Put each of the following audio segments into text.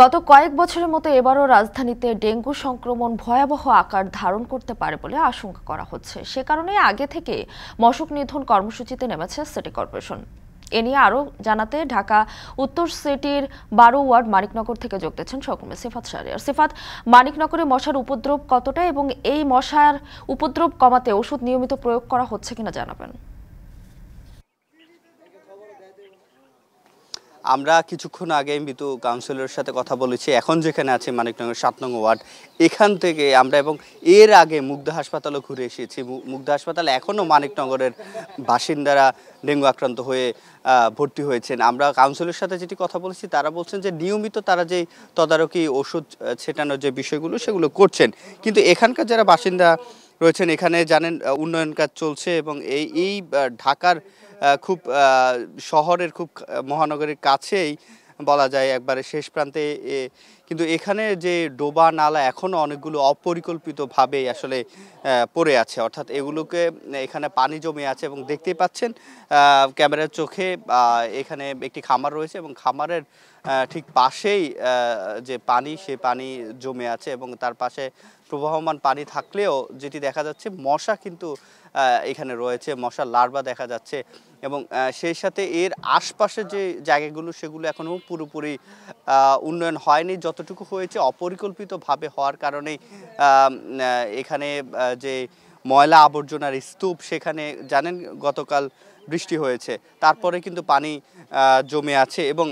গত কয়েক বছরের মতো এবারও রাজধানীতে ডেঙ্গু সংক্রমণ ভয়াবহ আকার ধারণ করতে পারে বলে আশঙ্কা করা হচ্ছে সে কারণে আগে থেকে মশক নিধন কর্মসূচিতে নেমেছে সিটি কর্পোরেশন এ নিয়ে আরও জানাতে ঢাকা উত্তর সিটির বারো ওয়ার্ড মানিকনগর থেকে যোগ দিচ্ছেন সহকর্মী সিফাত সারিয়ার সিফাত মানিকনগরে মশার উপদ্রব কতটা এবং এই মশার উপদ্রব কমাতে ওষুধ নিয়মিত প্রয়োগ করা হচ্ছে কিনা জানাবেন আমরা কিছুক্ষণ আগে মৃত কাউন্সিলরের সাথে কথা বলেছি এখন যেখানে আছে মানিকনগর সাত নং ওয়ার্ড এখান থেকে আমরা এবং এর আগে মুগ্ধ হাসপাতালও ঘুরে এসেছি মুগ্ধ হাসপাতাল এখনও মানিকনগরের বাসিন্দারা ডেঙ্গু আক্রান্ত হয়ে ভর্তি হয়েছেন আমরা কাউন্সিলের সাথে যেটি কথা বলেছি তারা বলছেন যে নিয়মিত তারা যে তদারকি ওষুধ ছেটানোর যে বিষয়গুলো সেগুলো করছেন কিন্তু এখানকার যারা বাসিন্দা রয়েছেন এখানে জানেন উন্নয়ন কাজ চলছে এবং এই এই ঢাকার খুব শহরের খুব মহানগরের কাছেই বলা যায় একবারে শেষ প্রান্তে কিন্তু এখানে যে ডোবা নালা এখনও অনেকগুলো অপরিকল্পিতভাবে আসলে পড়ে আছে অর্থাৎ এগুলোকে এখানে পানি জমে আছে এবং দেখতেই পাচ্ছেন ক্যামেরার চোখে এখানে একটি খামার রয়েছে এবং খামারের ঠিক পাশেই যে পানি সে পানি জমে আছে এবং তার পাশে প্রবাহমান পানি থাকলেও যেটি দেখা যাচ্ছে মশা কিন্তু এখানে রয়েছে মশা লার্ভা দেখা যাচ্ছে এবং সেই সাথে এর আশপাশে যে জায়গাগুলো সেগুলো এখনও পুরোপুরি উন্নয়ন হয়নি যতটুকু হয়েছে অপরিকল্পিতভাবে হওয়ার কারণে এখানে যে ময়লা আবর্জনার স্তূপ সেখানে জানেন গতকাল বৃষ্টি হয়েছে তারপরে কিন্তু পানি জমে আছে এবং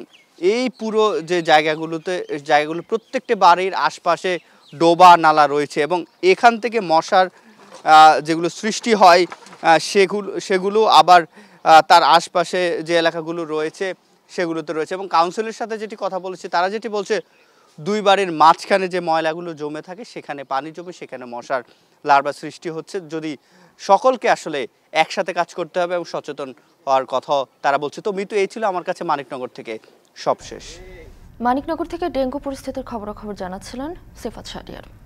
এই পুরো যে জায়গাগুলোতে জায়গাগুলো প্রত্যেকটি বাড়ির আশপাশে ডোবা নালা রয়েছে এবং এখান থেকে মশার যেগুলো সৃষ্টি হয় সেগুলো সেগুলো আবার তার আশপাশে যে এলাকাগুলো রয়েছে সেগুলোতে রয়েছে এবং কাউন্সিলের সাথে যেটি কথা বলেছে তারা যেটি বলছে দুই বাড়ির মাঝখানে যে ময়লাগুলো জমে থাকে সেখানে পানি জমে সেখানে মশার লার্ভা সৃষ্টি হচ্ছে যদি সকলকে আসলে একসাথে কাজ করতে হবে এবং সচেতন হওয়ার কথা তারা বলছে তো মৃত্যু এই ছিল আমার কাছে মানিকনগর থেকে সবশেষ মানিকনগর থেকে ডেঙ্গু পরিস্থিতির খবরাখবর জানাচ্ছিলেন সেফাত শাহরিয়ার